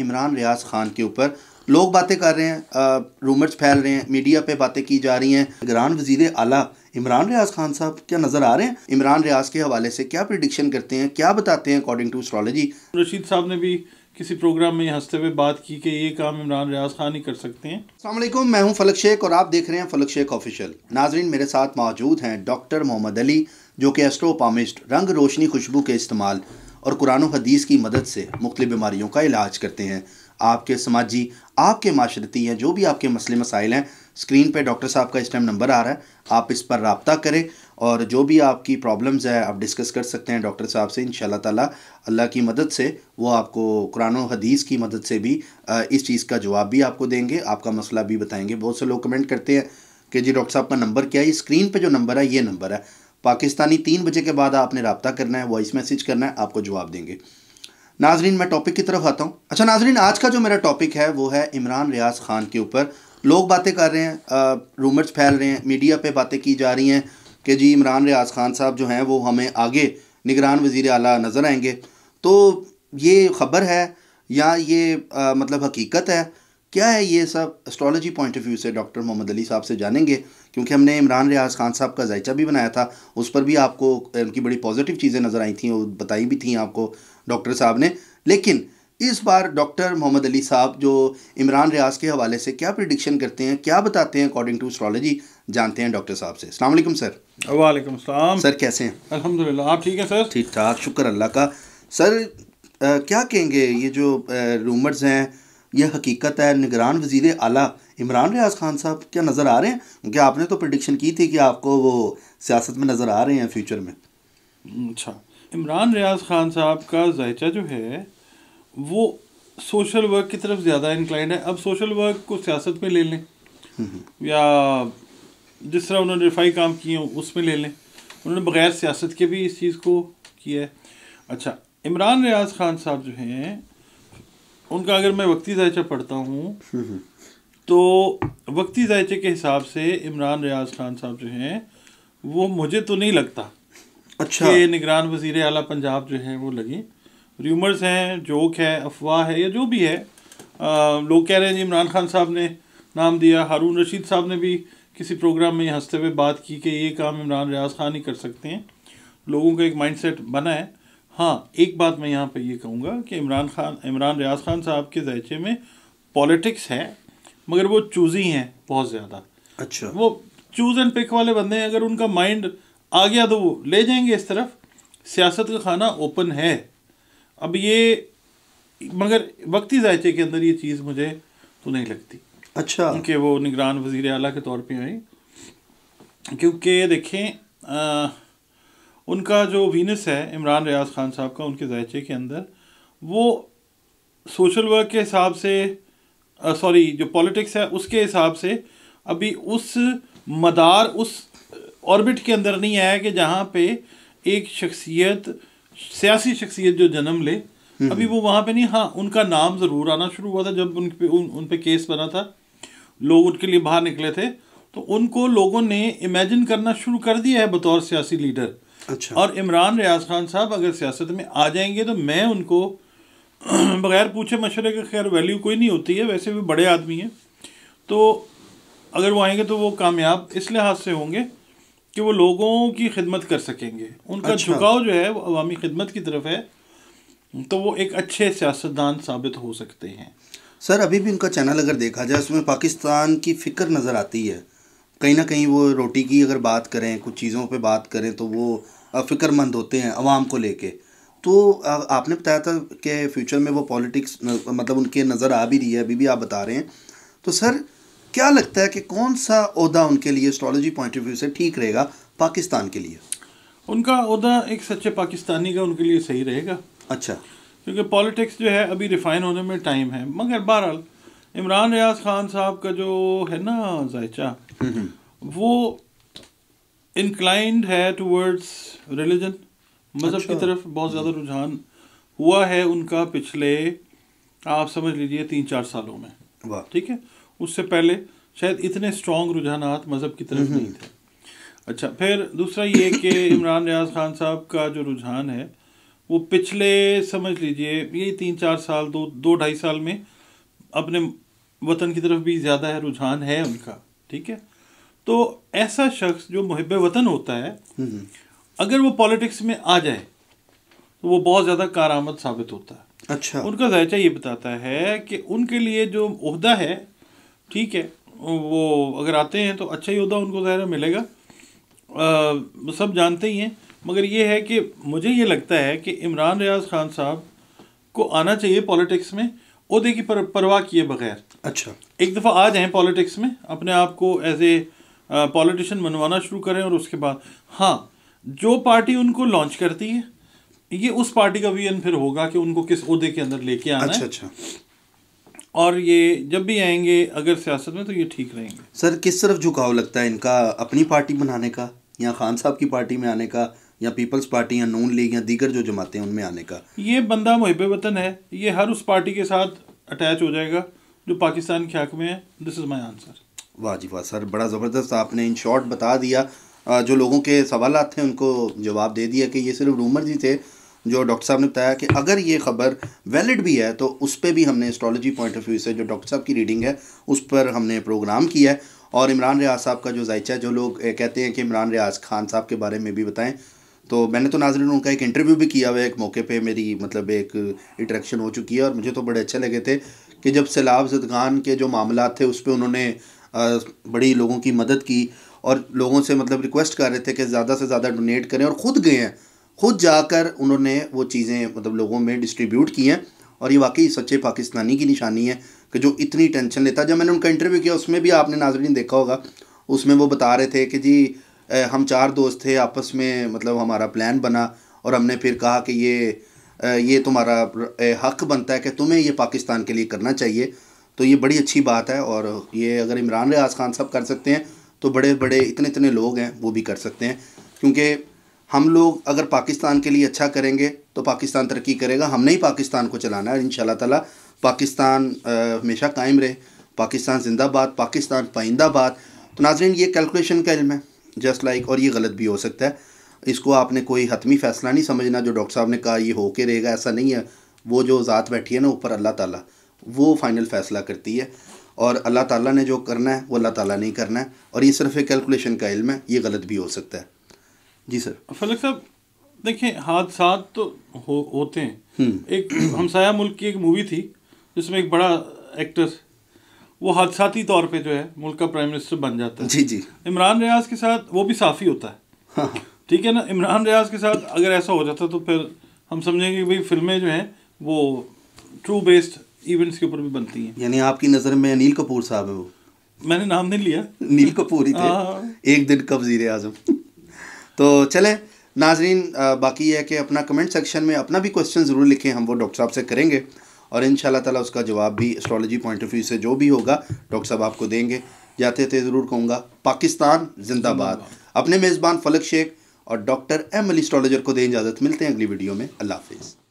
इमरान रियाज खान के ऊपर लोग बातें कर रहे हैं रूमर्स फैल रहे हैं मीडिया पे बातें की जा रही हैं निगरान वजीर आला इमरान रियाज खान साहब क्या नज़र आ रहे हैं इमरान रियाज के हवाले से क्या प्रिडिक्शन करते हैं क्या बताते हैं अकॉर्डिंग टू एस्ट्रोलॉजी रशीद साहब ने भी किसी प्रोग्राम में हंसते हुए बात की कि ये काम इमरान रियाज खान ही कर सकते हैं अल्लाम मैं हूँ फलक शेख और आप देख रहे हैं फलक शेख ऑफिशियल नाजरीन मेरे साथ मौजूद हैं डॉक्टर मोहम्मद अली जो कि एस्ट्रोपामिस्ट रंग रोशनी खुशबू के इस्तेमाल और कुरान हदीस की मदद से मुख्तु बीमारियों का इलाज करते हैं आपके समाजी आपके माशरती हैं जो भी आपके मसले मसाइल हैं स्क्रीन पे डॉक्टर साहब का इस टाइम नंबर आ रहा है आप इस पर रबता करें और जो भी आपकी प्रॉब्लम्स है आप डिस्कस कर सकते हैं डॉक्टर साहब से इन ताला अल्लाह की मदद से वो आपको कुरान हदीस की मदद से भी इस चीज़ का जवाब भी आपको देंगे आपका मसला भी बताएंगे बहुत से लोग कमेंट करते हैं कि जी डॉक्टर साहब का नंबर क्या है स्क्रीन पर जो नंबर है ये नंबर है पाकिस्तानी तीन बजे के बाद आपने रबता करना है वॉइस मैसेज करना है आपको जवाब देंगे नाजरीन मैं टॉपिक की तरफ आता हूँ अच्छा नाजरीन आज का जो मेरा टॉपिक है वो है इमरान रियाज खान के ऊपर लोग बातें कर रहे हैं रूमर्स फैल रहे हैं मीडिया पे बातें की जा रही हैं कि जी इमरान रियाज खान साहब जो हैं वो हमें आगे निगरान वज़ी अला नज़र आएंगे तो ये ख़बर है या ये आ, मतलब हकीकत है क्या है ये सब एस्ट्रोलॉजी पॉइंट ऑफ व्यू से डॉक्टर मोहम्मद अली साहब से जानेंगे क्योंकि हमने इमरान रियाज खान साहब का जायचा भी बनाया था उस पर भी आपको उनकी बड़ी पॉजिटिव चीज़ें नज़र आई थी और बताई भी थी आपको डॉक्टर साहब ने लेकिन इस बार डॉक्टर मोहम्मद अली साहब जो इमरान रियाज के हवाले से क्या प्रिडिक्शन करते हैं क्या बताते हैं अकॉर्डिंग टू एस्ट्रोलॉजी जानते हैं डॉक्टर साहब से अलैक्म सर वालेकुम सर कैसे हैं अल्हम्दुलिल्लाह आप ठीक है सर ठीक ठाक शुक्र अल्लाह का सर आ, क्या कहेंगे ये जो रूमर्स हैं यह हकीकत है निगरान वजीर अला इमरान रियाज खान साहब क्या नज़र आ रहे हैं क्योंकि आपने तो प्रडिक्शन की थी कि आपको वो सियासत में नज़र आ रहे हैं फ्यूचर में अच्छा इमरान रियाज खान साहब का जायचा जो है वो सोशल वर्क की तरफ ज़्यादा इंक्लाइंड है अब सोशल वर्क को सियासत में ले लें हम्म, हम्म। या जिस तरह उन्होंने रिफाई काम किए उसमें ले लें उन्होंने बग़ैर सियासत के भी इस चीज़ को किया है अच्छा इमरान रियाज खान साहब जो हैं उनका अगर मैं वक्ती जायचा पढ़ता हूँ तो वक्ती जायचे के हिसाब से इमरान रियाज खान साहब जो हैं वो मुझे तो नहीं लगता अच्छा ये निगरान वजीर अला पंजाब जो हैं वो लगे र्यूमर्स हैं जोक है अफवाह है या जो भी है आ, लोग कह रहे हैं जी इमरान खान साहब ने नाम दिया हारून रशीद साहब ने भी किसी प्रोग्राम में हंसते हुए बात की कि ये काम इमरान रियाज खान ही कर सकते हैं लोगों का एक माइंड बना है हाँ एक बात मैं यहाँ पर ये कहूँगा कि इमरान खान इमरान रियाज खान साहब के जायचे में पॉलिटिक्स है मगर वो चूजी हैं बहुत ज़्यादा अच्छा वो चूज एंड पिक वाले बंदे हैं अगर उनका माइंड आ गया तो वो ले जाएंगे इस तरफ सियासत का खाना ओपन है अब ये मगर वक्ती जायचे के अंदर ये चीज़ मुझे तो नहीं लगती अच्छा कि वो निगरान वजीर अला के तौर पर आई क्योंकि देखें आ, उनका जो वीनस है इमरान रियाज खान साहब का उनके जायचे के अंदर वो सोशल वर्क के हिसाब से सॉरी जो पॉलिटिक्स है उसके हिसाब से अभी उस मदार उस ऑर्बिट के अंदर नहीं आया कि जहाँ पे एक शख्सियत सियासी शख्सियत जो जन्म ले हम्म। अभी वो वहाँ पे नहीं हाँ उनका नाम ज़रूर आना शुरू हुआ था जब उन पे उन, उन पे केस बना था लोग उनके लिए बाहर निकले थे तो उनको लोगों ने इमेजिन करना शुरू कर दिया है बतौर सियासी लीडर अच्छा और इमरान रियाज खान साहब अगर सियासत में आ जाएंगे तो मैं उनको बगैर पूछे मशरे के खैर वैल्यू कोई नहीं होती है वैसे भी बड़े आदमी हैं तो अगर वो आएंगे तो वो कामयाब इस लिहाज से होंगे कि वो लोगों की खिदमत कर सकेंगे उनका अच्छा। झुकाव जो है वो अवामी खिदमत की तरफ है तो वो एक अच्छे सियासतदान साबित हो सकते हैं सर अभी भी उनका चैनल अगर देखा जाए उसमें पाकिस्तान की फ़िक्र नज़र आती है कहीं ना कहीं वो रोटी की अगर बात करें कुछ चीज़ों पे बात करें तो वो फ़िक्रमंद होते हैं आवाम को लेके तो आपने बताया था कि फ्यूचर में वो पॉलिटिक्स मतलब उनके नज़र आ भी रही है अभी भी आप बता रहे हैं तो सर क्या लगता है कि कौन सा अहदा उनके लिए स्ट्रॉलोजी पॉइंट ऑफ व्यू से ठीक रहेगा पाकिस्तान के लिए उनका अहदा एक सच्चे पाकिस्तानी का उनके लिए सही रहेगा अच्छा क्योंकि पॉलिटिक्स जो है अभी रिफाइन होने में टाइम है मगर बहरहाल इमरान रियाज खान साहब का जो है ना जायचा वो इंक्लाइंड है टूवर्ड्स रिलीजन मज़हब अच्छा। की तरफ बहुत ज़्यादा हम्म। रुझान हुआ है उनका पिछले आप समझ लीजिए तीन चार सालों में वाह ठीक है उससे पहले शायद इतने स्ट्रॉन्ग रुझान मज़हब की तरफ नहीं थे अच्छा फिर दूसरा ये कि इमरान रियाज खान साहब का जो रुझान है वो पिछले समझ लीजिए ये तीन चार साल दो दो ढाई साल में अपने वतन की तरफ भी ज़्यादा है रुझान है उनका ठीक है तो ऐसा शख्स जो मुहब वतन होता है हम्म, हम्म। अगर वो पॉलिटिक्स में आ जाए तो वो बहुत ज़्यादा कारामद साबित होता है अच्छा उनका जायचा ये बताता है कि उनके लिए जो उहदा है ठीक है वो अगर आते हैं तो अच्छा ही उहदा उनको ज़ाहिर मिलेगा आ, सब जानते ही हैं मगर ये है कि मुझे ये लगता है कि इमरान रियाज खान साहब को आना चाहिए पॉलिटिक्स में उहदे की पर, परवाह किए बगैर अच्छा एक दफ़ा आ जाएं पॉलिटिक्स में अपने आप को एज ए पॉलिटिशियन बनवाना शुरू करें और उसके बाद हाँ जो पार्टी उनको लॉन्च करती है ये उस पार्टी का विजन फिर होगा कि उनको किस अहदे के अंदर लेके आना अच्छा है। अच्छा और ये जब भी आएंगे अगर सियासत में तो ये ठीक रहेंगे सर किस तरफ झुकाव लगता है इनका अपनी पार्टी बनाने का या खान साहब की पार्टी में आने का या पीपल्स पार्टी या नून लीग या दीगर जो जमाते हैं उनमें आने का ये बंदा मुहब वतन है ये हर उस पार्टी के साथ अटैच हो जाएगा जो पाकिस्तान के हक में है दिस इज़ माई आंसर वाह जी वाह सर बड़ा ज़बरदस्त आपने इन शॉर्ट बता दिया जो लोगों के सवाल थे उनको जवाब दे दिया कि ये सिर्फ रूमर ही थे जो डॉक्टर साहब ने बताया कि अगर ये खबर वैलिड भी है तो उस पर भी हमने एस्ट्रोलॉजी पॉइंट ऑफ व्यू से जो डॉक्टर साहब की रीडिंग है उस पर हमने प्रोग्राम किया है और इमरान रियाज साहब का जो जायचा जो लोग कहते हैं कि इमरान रियाज खान साहब के बारे में भी बताएं तो मैंने तो नाजरन उनका एक इंटरव्यू भी किया हुआ है एक मौके पर मेरी मतलब एक इंटरेक्शन हो चुकी है और मुझे तो बड़े अच्छे लगे थे कि जब सैलाब जदगान के जो मामला थे उस पर उन्होंने बड़ी लोगों की मदद की और लोगों से मतलब रिक्वेस्ट कर रहे थे कि ज़्यादा से ज़्यादा डोनेट करें और ख़ुद गए हैं खुद जाकर उन्होंने वो चीज़ें मतलब लोगों में डिस्ट्रीब्यूट की हैं और ये वाकई सच्चे पाकिस्तानी की निशानी है कि जो इतनी टेंशन लेता जब मैंने उनका इंटरव्यू किया उसमें भी आपने नाजरीन देखा होगा उसमें वो बता रहे थे कि जी हम चार दोस्त थे आपस में मतलब हमारा प्लान बना और हमने फिर कहा कि ये ये तुम्हारा हक बनता है कि तुम्हें ये पाकिस्तान के लिए करना चाहिए तो ये बड़ी अच्छी बात है और ये अगर इमरान रियाज खान साहब कर सकते हैं तो बड़े बड़े इतने इतने लोग हैं वो भी कर सकते हैं क्योंकि हम लोग अगर पाकिस्तान के लिए अच्छा करेंगे तो पाकिस्तान तरक्की करेगा हमने ही पाकिस्तान को चलाना है इन ताला पाकिस्तान हमेशा कायम रहे पाकिस्तान जिंदाबाद पाकिस्तान पाइंदाबाद तो नाजरीन ये कैलकुलेशन का इलम है जस्ट लाइक और ये गलत भी हो सकता है इसको आपने कोई हतमी फैसला नहीं समझना जो डॉक्टर साहब ने कहा ये हो के रहेगा ऐसा नहीं है वो जो ज़ात बैठी है ना ऊपर अल्लाह ताला वो फाइनल फैसला करती है और अल्लाह ताला ने जो करना है वो अल्लाह ताला ने ही करना है और ये सिर्फ एक कैलकुलेशन का इल्म है ये गलत भी हो सकता है जी सर फलक साहब देखिए हादसा तो हो होते हैं हम्म। एक हमसाया मुल्क की एक मूवी थी जिसमें एक बड़ा एक्टर वो हादसाती तौर पर जो है मुल्क का प्राइम मिनिस्टर बन जाता है जी जी इमरान रियाज के साथ वो भी साफ़ी होता है हाँ।, हाँ। ठीक है ना इमरान रियाज के साथ अगर ऐसा हो जाता तो फिर हम समझेंगे कि भाई फिल्में जो हैं वो ट्रू बेस्ड इवेंट्स के ऊपर भी बनती हैं यानी आपकी नज़र में अनिल कपूर साहब है वो मैंने नाम नहीं लिया अनिल कपूर ही थे हाँ। एक दिन कब जीर आजम तो चले नाजरीन बाकी यह है कि अपना कमेंट सेक्शन में अपना भी क्वेश्चन ज़रूर लिखें हम वो डॉक्टर साहब से करेंगे और इन ताला उसका जवाब भी एस्ट्रोलॉजी पॉइंट ऑफ व्यू से जो भी होगा डॉक्टर साहब आपको देंगे जाते थे ज़रूर कहूँगा पाकिस्तान जिंदाबाद अपने मेज़बान फलक शेख और डॉक्टर एम अली स्ट्रॉलोजर को दें इजाज़त मिलते हैं अगली वीडियो में अल्लाह हाफिज़